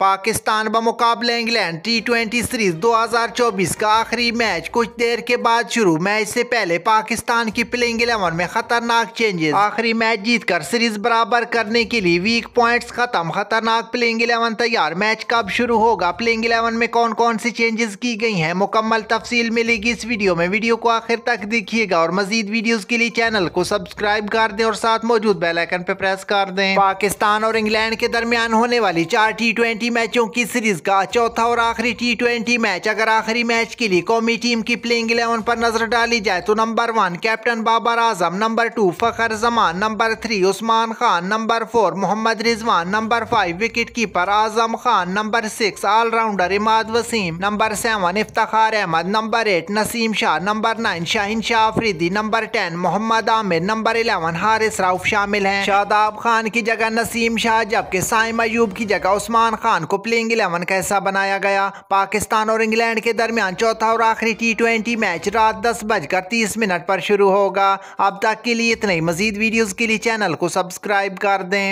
पाकिस्तान बमुकाबला England T twenty series दो हजार चौबीस का आखिरी मैच कुछ देर के बाद शुरू मैच से पहले पाकिस्तान की प्लेइंग इलेवन में खतरनाक चेंजेस आखिरी मैच जीतकर सीरीज बराबर करने के लिए वीक पॉइंट्स खत्म खतरनाक प्लेइंग इलेवन तैयार मैच कब शुरू होगा प्लेइंग इलेवन में कौन कौन सी चेंजेस की गई हैं मुकम्मल तफसील मिलेगी इस वीडियो में वीडियो को आखिर तक देखिएगा और मजीद वीडियोज के लिए चैनल को सब्सक्राइब कर दें और साथ मौजूद बेलाइकन पे प्रेस कर दें पाकिस्तान और इंग्लैंड के दरमियान होने वाली चार टी ट्वेंटी मैचों की सीरीज का चौथा और आखिरी टी ट्वेंटी मैच अगर आखिरी मैच के लिए कौमी टीम की प्लेइंग इलेवन पर नजर डाली जाए तो number one captain Babar Azam number two Fakhar Zaman number three Usman Khan number four Mohammad Rizwan number five wicket keeper Azam Khan number six all rounder Imad Wasim number seven Iftikhar Ahmed number eight Naseem Shah number nine Shaheen Shah Afridi number ten Mohammad Amir number eleven Haris Rauf शामिल हैं शादाब खान की जगह नसीम शाह जबकि साइम अयूब की जगह उस्मान खान पाकिस्तान को प्लेइंग इलेवन कैसा बनाया गया पाकिस्तान और इंग्लैंड के दरमियान चौथा और आखिरी टी ट्वेंटी मैच रात दस बजकर तीस मिनट पर शुरू होगा अब तक के लिए इतने ही मजीद वीडियोज़ के लिए चैनल को सब्सक्राइब कर दें